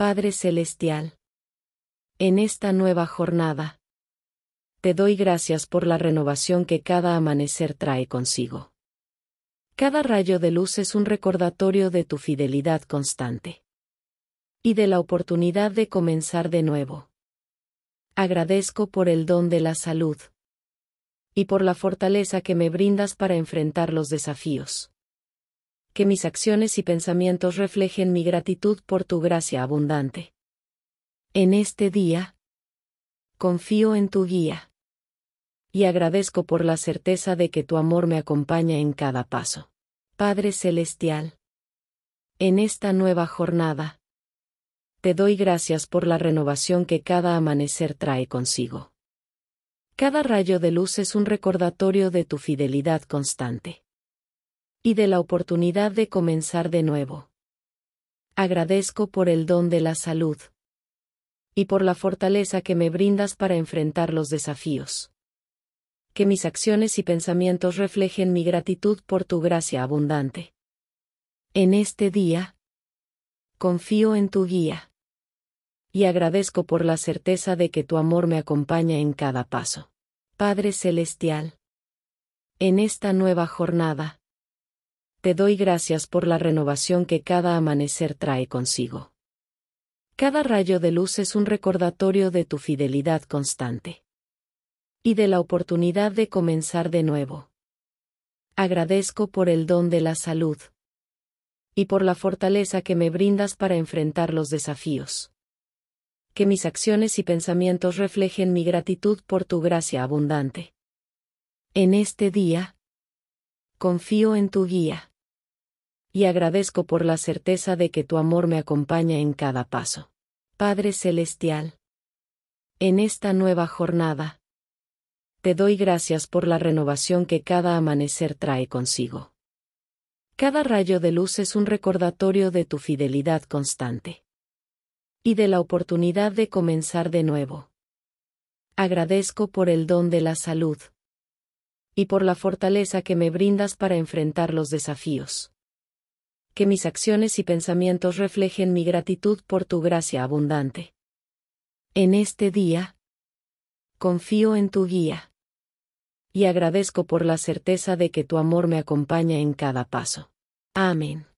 Padre Celestial. En esta nueva jornada, te doy gracias por la renovación que cada amanecer trae consigo. Cada rayo de luz es un recordatorio de tu fidelidad constante y de la oportunidad de comenzar de nuevo. Agradezco por el don de la salud y por la fortaleza que me brindas para enfrentar los desafíos que mis acciones y pensamientos reflejen mi gratitud por tu gracia abundante. En este día, confío en tu guía. Y agradezco por la certeza de que tu amor me acompaña en cada paso. Padre Celestial, en esta nueva jornada, te doy gracias por la renovación que cada amanecer trae consigo. Cada rayo de luz es un recordatorio de tu fidelidad constante y de la oportunidad de comenzar de nuevo. Agradezco por el don de la salud y por la fortaleza que me brindas para enfrentar los desafíos. Que mis acciones y pensamientos reflejen mi gratitud por tu gracia abundante. En este día, confío en tu guía. Y agradezco por la certeza de que tu amor me acompaña en cada paso. Padre Celestial, en esta nueva jornada, te doy gracias por la renovación que cada amanecer trae consigo. Cada rayo de luz es un recordatorio de tu fidelidad constante. Y de la oportunidad de comenzar de nuevo. Agradezco por el don de la salud. Y por la fortaleza que me brindas para enfrentar los desafíos. Que mis acciones y pensamientos reflejen mi gratitud por tu gracia abundante. En este día, confío en tu guía y agradezco por la certeza de que tu amor me acompaña en cada paso. Padre Celestial, en esta nueva jornada, te doy gracias por la renovación que cada amanecer trae consigo. Cada rayo de luz es un recordatorio de tu fidelidad constante y de la oportunidad de comenzar de nuevo. Agradezco por el don de la salud y por la fortaleza que me brindas para enfrentar los desafíos que mis acciones y pensamientos reflejen mi gratitud por tu gracia abundante. En este día, confío en tu guía. Y agradezco por la certeza de que tu amor me acompaña en cada paso. Amén.